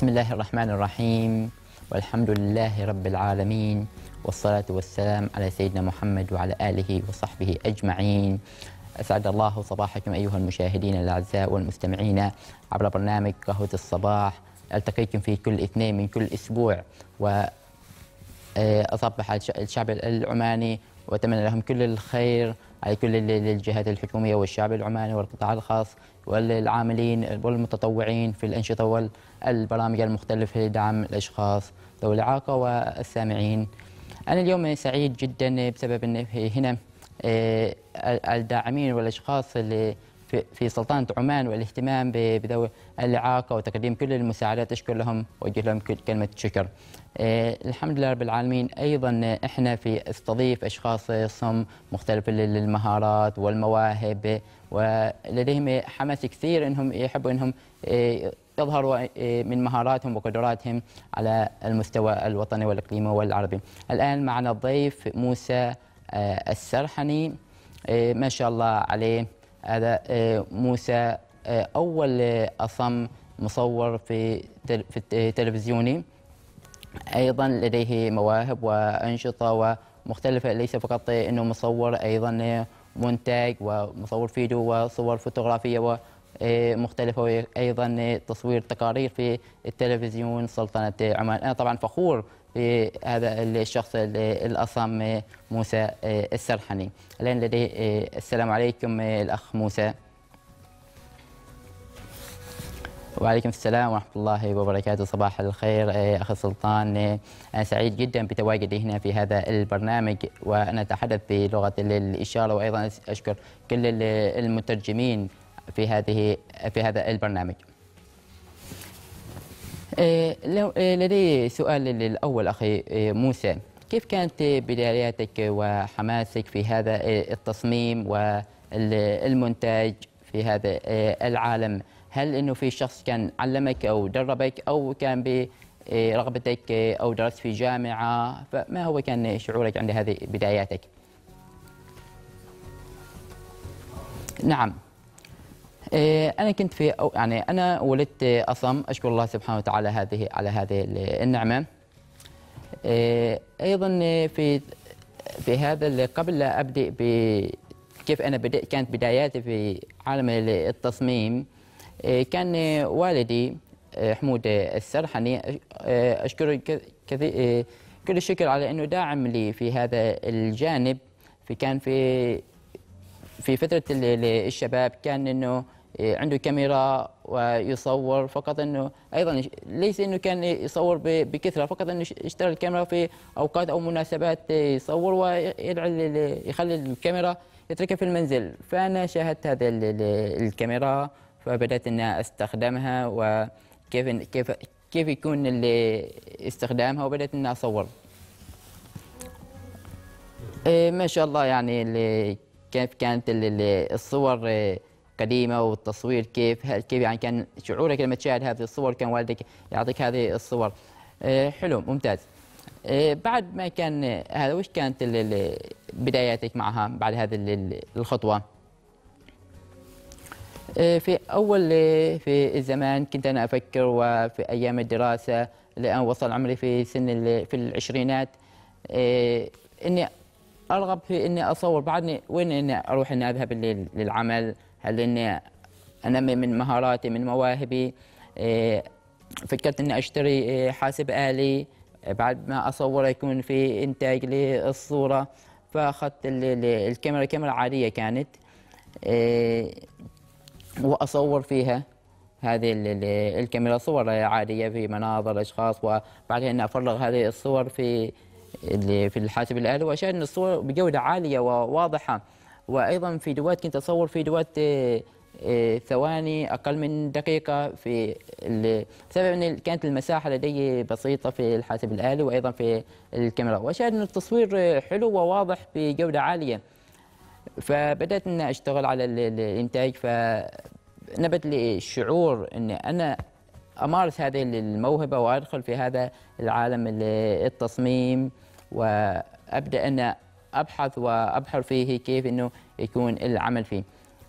بسم الله الرحمن الرحيم والحمد لله رب العالمين والصلاة والسلام على سيدنا محمد وعلى آله وصحبه أجمعين أسعد الله صباحكم أيها المشاهدين الأعزاء والمستمعين عبر برنامج قهوة الصباح التقيكم في كل اثنين من كل أسبوع و أصبح الشعب العماني وأتمنى لهم كل الخير على كل الجهات الحكوميه والشعب العماني والقطاع الخاص والعاملين والمتطوعين في الانشطه والبرامج المختلفه لدعم الاشخاص ذوي الاعاقه والسامعين. انا اليوم سعيد جدا بسبب ان هنا آه، الداعمين والاشخاص اللي في سلطنة عمان والاهتمام بذوي الإعاقة وتقديم كل المساعدات أشكر لهم وأوجه لهم كلمة شكر آه، الحمد لله رب العالمين ايضا آه، احنا في استضيف اشخاص آه، صم مختلف المهارات والمواهب ولديهم حماس كثير انهم يحبوا انهم يظهروا من مهاراتهم وقدراتهم على المستوى الوطني والاقليمي والعربي. الان معنا الضيف موسى السرحني ما شاء الله عليه هذا موسى اول اصم مصور في في التلفزيوني ايضا لديه مواهب وانشطه ومختلفه ليس فقط انه مصور ايضا مونتاج ومصور فيديو وصور فوتوغرافيه ومختلفه وأيضا تصوير تقارير في التلفزيون سلطنة عمان أنا طبعا فخور بهذا الشخص الأصم موسى السرحني الآن لديه السلام عليكم الأخ موسى وعليكم السلام ورحمة الله وبركاته صباح الخير إيه، أخي سلطان إيه، أنا سعيد جدا بتواجدي هنا في هذا البرنامج وأنا أتحدث بلغة الإشارة وأيضا أشكر كل المترجمين في هذه في هذا البرنامج إيه، لدي سؤال للأول أخي موسى كيف كانت بداياتك وحماسك في هذا التصميم والمونتاج في هذا العالم؟ هل انه في شخص كان علمك او دربك او كان ب إيه، رغبتك او درست في جامعه فما هو كان شعورك عند هذه بداياتك نعم إيه، انا كنت في يعني انا ولدت اصم اشكر الله سبحانه وتعالى هذه على هذه النعمه إيه، ايضا في في هذا قبل لا ابدا كيف انا بدأت كانت بداياتي في عالم التصميم إيه، كان والدي إيه، حمود السرحني إيه، أشكره كثير كل الشكر على أنه داعم لي في هذا الجانب في كان في في فترة الشباب كان أنه عنده كاميرا ويصور فقط انه ايضا ليس انه كان يصور بكثره فقط انه اشترى الكاميرا في اوقات او مناسبات يصور ويخلي الكاميرا يتركها في المنزل فانا شاهدت هذا الكاميرا فبدأت إن أستخدمها وكيف كيف كيف يكون اللي استخدامها وبدأت إن أصور إيه، ما شاء الله يعني اللي كيف كانت اللي الصور إيه، قديمه والتصوير كيف كيف يعني كان شعورك لما تشاهد هذه الصور كان والدك يعطيك هذه الصور إيه، حلو ممتاز بعد ما كان هذا وش كانت بداياتك معها بعد هذه الخطوه آه، في أول آه، في الزمان كنت أنا أفكر وفي أيام الدراسة لأن وصل عمري في سن في العشرينات آه، إني أرغب في إني أصور بعدني وين إني أروح إني أذهب للعمل هل إني أنمي من مهاراتي من مواهبي فكرت إني أشتري حاسب آلي بعد ما أصور يكون في إنتاج للصورة فأخذت الكاميرا كاميرا عادية كانت واصور فيها هذه الكاميرا صور عاديه في مناظر اشخاص وبعدين افرغ هذه الصور في في الحاسب الالي واشاهد الصور بجوده عاليه وواضحه وايضا فيديوهات كنت اصور فيديوهات آه، آه، ثواني اقل من دقيقه في بسبب ان كانت المساحه لدي بسيطه في الحاسب الالي وايضا في الكاميرا واشاهد ان التصوير حلو وواضح بجوده عاليه فبدات اني اشتغل على الانتاج فنبت لي الشعور اني انا امارس هذه الموهبه وادخل في هذا العالم التصميم وابدا ان ابحث وابحر فيه كيف انه يكون العمل فيه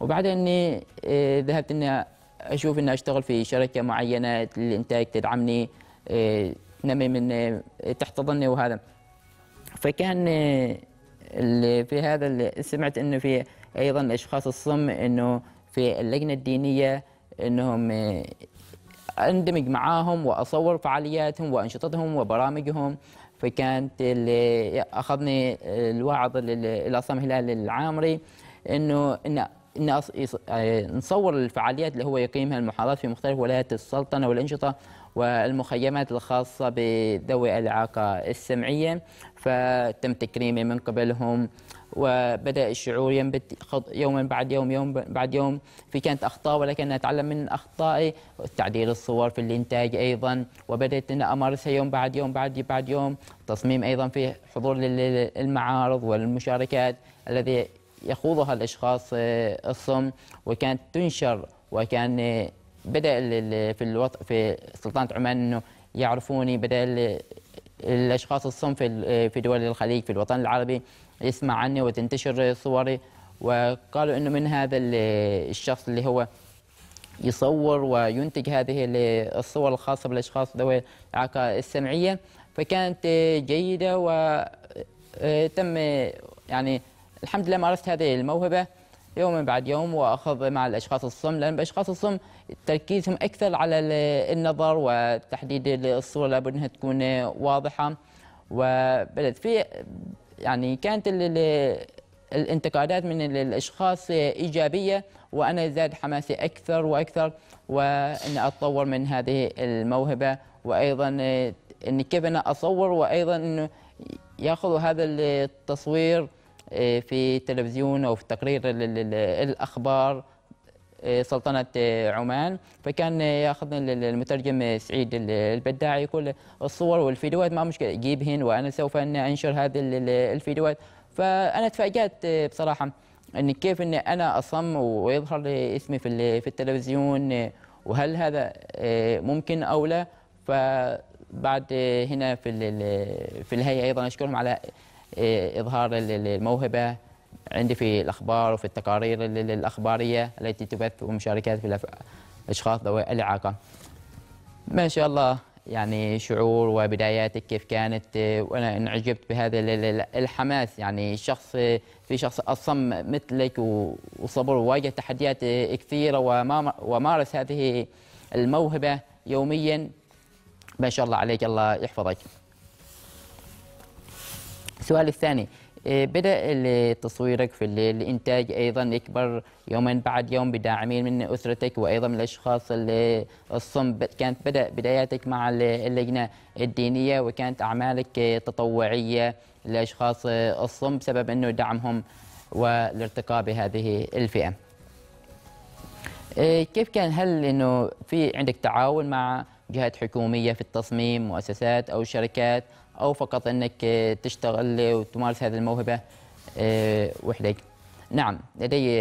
وبعدين اني آه، ذهبت اني اشوف اني اشتغل في شركه معينه للانتاج تدعمني تنمي آه، من آه، تحتضني وهذا فكان اللي في هذا اللي سمعت انه في ايضا اشخاص الصم انه في اللجنه الدينيه انهم آه، اندمج معاهم واصور فعالياتهم وانشطتهم وبرامجهم فكانت اللي اخذني الوعظ العصام هلال العامري انه ان آه، نصور الفعاليات اللي هو يقيمها المحافظات في مختلف ولايات السلطنه والانشطه والمخيمات الخاصة بذوي الإعاقة السمعية فتم تكريمي من قبلهم وبدا الشعور ينبت يوما بعد يوم يوم بعد يوم في كانت اخطاء ولكن اتعلم من اخطائي تعديل الصور في الانتاج ايضا وبدات ان امارسها يوم بعد يوم بعد بعد يوم تصميم ايضا في حضور المعارض والمشاركات الذي يخوضها الاشخاص آه، الصم وكانت تنشر وكان بدا في الوط... في سلطنه عمان انه يعرفوني بدا الاشخاص الصم في في دول الخليج في الوطن العربي يسمع عني وتنتشر صوري وقالوا انه من هذا الشخص اللي هو يصور وينتج هذه الصور الخاصه بالاشخاص ذوي الاعاقه السمعيه فكانت جيده وتم آه، يعني الحمد لله مارست هذه الموهبه يوما بعد يوم واخذ مع الاشخاص الصم لان الاشخاص الصم تركيزهم اكثر على النظر وتحديد الصوره لابد انها تكون واضحه وبلد في يعني كانت الانتقادات من الاشخاص ايجابيه وانا زاد حماسي اكثر واكثر وان اتطور من هذه الموهبه وايضا اني كيف انا اصور وايضا انه ياخذوا هذا التصوير آه، في التلفزيون أو في تقرير الأخبار آه، سلطنة آه، عمان فكان ياخذني المترجم سعيد البداعي يقول الصور والفيديوهات ما مشكلة جيبهن وأنا سوف أنشر هذه الفيديوهات فأنا تفاجأت بصراحة أن كيف أن أنا أصم ويظهر اسمي في التلفزيون وهل هذا ممكن أو لا فبعد هنا في في الهيئة أيضا أشكرهم على إيه، إظهار الموهبة عندي في الأخبار وفي التقارير الأخبارية التي تبث ومشاركات في الأشخاص ذوي الإعاقة ما شاء الله يعني شعور وبداياتك كيف كانت وانا انعجبت بهذا الحماس يعني شخص في شخص اصم مثلك وصبر وواجه تحديات كثيره ومارس هذه الموهبه يوميا ما شاء الله عليك الله يحفظك السؤال الثاني آه، بدأ تصويرك في الإنتاج أيضا يكبر يوما بعد يوم بداعمين من أسرتك وأيضا من الأشخاص الصم كانت بدأ بداياتك مع اللجنة الدينية وكانت أعمالك تطوعية لأشخاص الصم بسبب أنه دعمهم والارتقاء بهذه الفئة آه، كيف كان هل أنه في عندك تعاون مع جهات حكومية في التصميم مؤسسات أو شركات او فقط انك آه، تشتغل آه، وتمارس هذه الموهبه آه، وحدك نعم لدي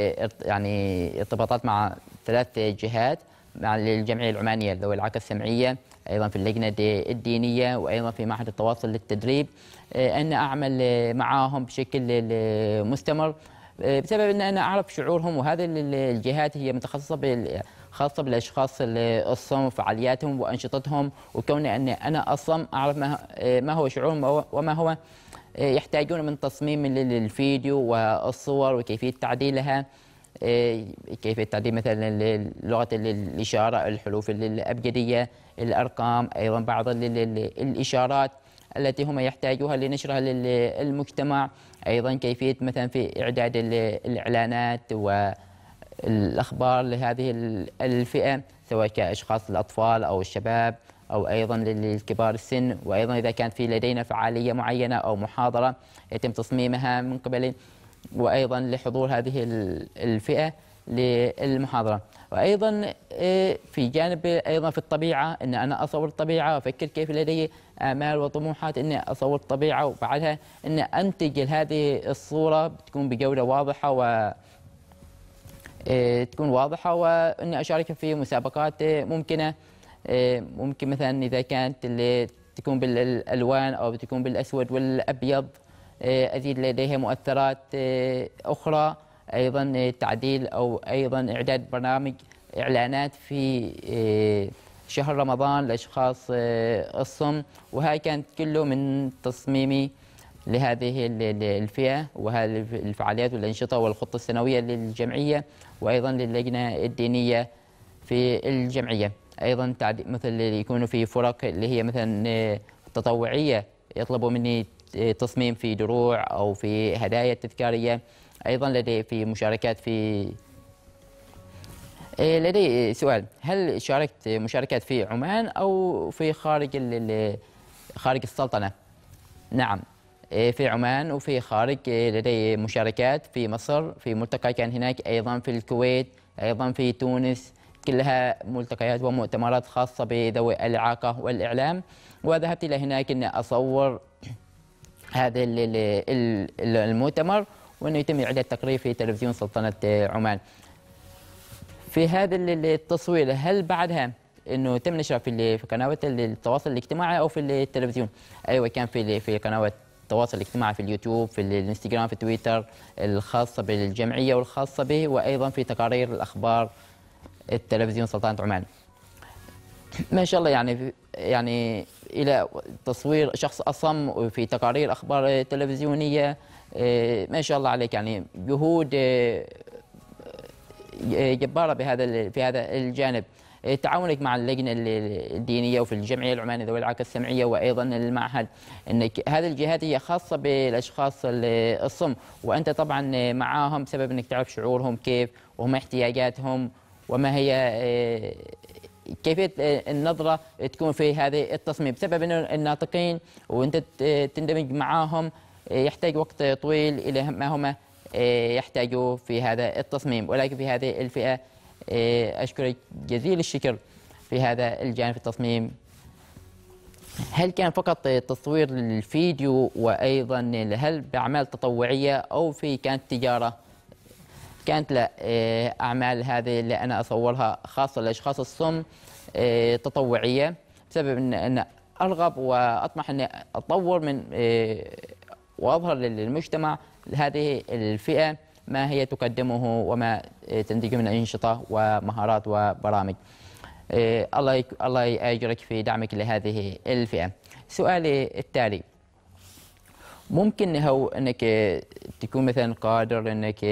يعني ارتباطات مع ثلاث جهات مع الجمعيه العمانيه ذوي العاقه السمعيه ايضا في اللجنه الدينيه وايضا في معهد التواصل للتدريب ان اعمل معهم بشكل مستمر بسبب ان انا اعرف شعورهم وهذه الجهات هي متخصصه خاصه بالاشخاص اللي الصم وفعالياتهم وانشطتهم وكوني اني انا اصم اعرف ما إيه، هو شعورهم وما هو إيه، يحتاجون من تصميم للفيديو والصور وكيفيه تعديلها إيه، كيفيه تعديل مثلا لغه الاشاره الحروف الابجديه الارقام ايضا بعض الاشارات التي هم يحتاجوها لنشرها للمجتمع ايضا كيفيه مثلا في اعداد الاعلانات و الأخبار لهذه الفئة سواء كأشخاص الأطفال أو الشباب أو أيضا للكبار السن وأيضا إذا كان في لدينا فعالية معينة أو محاضرة يتم تصميمها من قبل وأيضا لحضور هذه الفئة للمحاضرة وأيضا إيه، في جانب أيضا في الطبيعة أن أنا أصور الطبيعة وأفكر كيف لدي آمال وطموحات أني أصور الطبيعة وبعدها أن أنتج هذه الصورة بتكون بجودة واضحة و آه، تكون واضحه واني اشارك في مسابقات آه، ممكنه آه، ممكن مثلا اذا كانت اللي تكون بالالوان او تكون بالاسود والابيض ازيد لديها مؤثرات اخرى ايضا تعديل او ايضا اعداد برنامج اعلانات في شهر رمضان لاشخاص الصم وهاي كانت كله من تصميمي لهذه الفئة وهذه الفعاليات والأنشطة والخطة السنوية للجمعية وأيضا للجنة الدينية في الجمعية أيضا مثل يكون في فرق اللي هي مثلا آه، تطوعية يطلبوا مني آه، تصميم في دروع أو في هدايا تذكارية أيضا لدي في مشاركات في آه، لدي سؤال هل شاركت مشاركات في عمان أو في خارج خارج السلطنة؟ نعم إيه، في عمان وفي خارج إيه، لدي مشاركات في مصر في ملتقى كان هناك أيضا في الكويت أيضا في تونس كلها ملتقيات ومؤتمرات خاصة بذوي الإعاقة والإعلام وذهبت إلى هناك أن أصور هذا المؤتمر وأنه يتم إعادة تقرير في تلفزيون سلطنة عمان في هذا التصوير هل بعدها انه تم نشره في قنوات التواصل الاجتماعي او في التلفزيون ايوه كان في في قنوات التواصل الاجتماعي في اليوتيوب في الانستغرام في تويتر الخاصه بالجمعيه والخاصه به وايضا في تقارير الاخبار التلفزيون سلطنه عمان ما شاء الله يعني يعني الى تصوير شخص اصم في تقارير اخبار تلفزيونيه إيه، ما شاء الله عليك يعني جهود إيه، جباره بهذا في هذا الجانب آه، تعاونك مع اللجنه الدينيه وفي الجمعيه العمانيه ذوي الاعاقه السمعيه وايضا المعهد انك هذه الجهات هي خاصه بالاشخاص الصم وانت طبعا آه، معاهم بسبب انك تعرف شعورهم كيف وهم احتياجاتهم وما هي آه، كيفيه النظره تكون في هذا التصميم بسبب انه الناطقين وانت تندمج معاهم يحتاج وقت طويل الى ما هم يحتاجوه في هذا التصميم ولكن في هذه الفئه إيه، أشكرك جزيل الشكر في هذا الجانب التصميم هل كان فقط تصوير الفيديو وأيضا هل بأعمال تطوعية أو في كانت تجارة كانت لا إيه، أعمال هذه اللي أنا أصورها خاصة لأشخاص الصم إيه، تطوعية بسبب أن أرغب وأطمح أن أطور من وأظهر للمجتمع هذه الفئة ما هي تقدمه وما آه، تنتجه من أنشطة ومهارات وبرامج آه، الله الله يأجرك في دعمك لهذه الفئة سؤالي التالي ممكن هو انك تكون مثلا قادر انك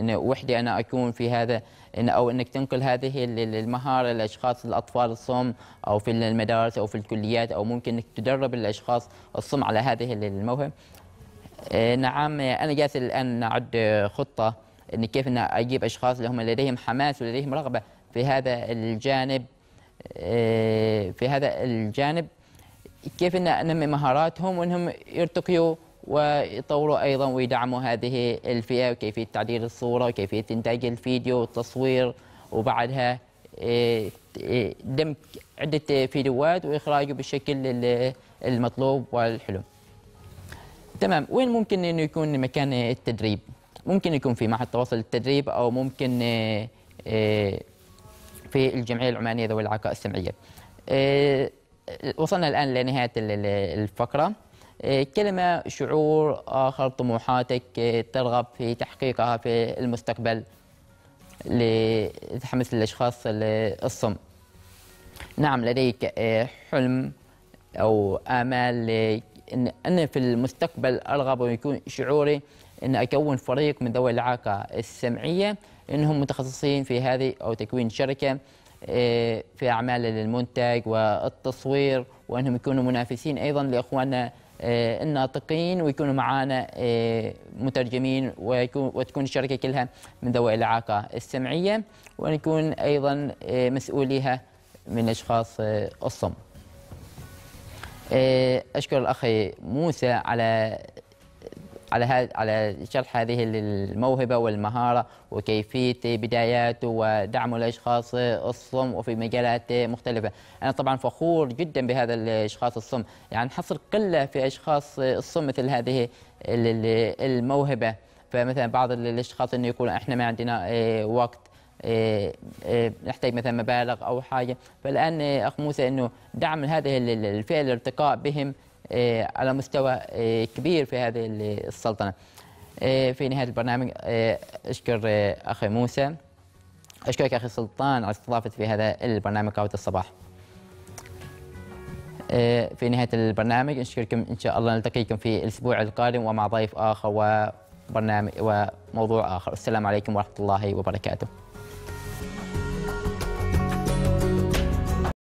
ان وحدي انا اكون في هذا إن او انك تنقل هذه المهاره لاشخاص الاطفال الصم او في المدارس او في الكليات او ممكن انك تدرب الاشخاص الصم على هذه الموهبه آه، نعم انا جالس الان اعد خطه ان كيف ان اجيب اشخاص اللي هم لديهم حماس ولديهم رغبه في هذا الجانب آه، في هذا الجانب كيف ان انمي مهاراتهم وانهم يرتقيوا ويطوروا ايضا ويدعموا هذه الفئه وكيفيه تعديل الصوره وكيفيه انتاج الفيديو والتصوير وبعدها آه، دمج عده فيديوهات واخراجه بالشكل المطلوب والحلو تمام وين ممكن انه يكون مكان التدريب ممكن يكون في معهد تواصل التدريب او ممكن آه، آه، في الجمعيه العمانيه ذوي العقاء السمعيه آه، وصلنا الان لنهايه الفقره كلمه شعور اخر طموحاتك ترغب في تحقيقها في المستقبل لتحمس الاشخاص الصم نعم لديك حلم او امال ان انا في المستقبل ارغب ويكون شعوري ان اكون فريق من ذوي الاعاقه السمعيه انهم متخصصين في هذه او تكوين شركه إيه، في اعمال المنتج والتصوير وانهم يكونوا منافسين ايضا لاخواننا إيه، الناطقين ويكونوا معانا إيه، مترجمين ويكون وتكون الشركه كلها من ذوي الاعاقه السمعيه ونكون ايضا مسؤوليها من اشخاص الصم. إيه، اشكر الاخ موسى على على على شرح هذه الموهبه والمهاره وكيفيه بداياته ودعمه لاشخاص الصم وفي مجالات مختلفه، انا طبعا فخور جدا بهذا الاشخاص الصم، يعني نحصل قله في اشخاص الصم مثل هذه الموهبه، فمثلا بعض الاشخاص انه يقول احنا ما عندنا إيه، وقت إيه، إيه، نحتاج مثلا مبالغ او حاجه فالان إيه، اخ موسى انه دعم هذه الفئه الارتقاء بهم على مستوى كبير في هذه السلطنه في نهايه البرنامج اشكر اخي موسى اشكرك اخي سلطان على استضافتي في هذا البرنامج قهوه الصباح في نهايه البرنامج نشكركم ان شاء الله نلتقيكم في الاسبوع القادم ومع ضيف اخر وبرنامج وموضوع اخر السلام عليكم ورحمه الله وبركاته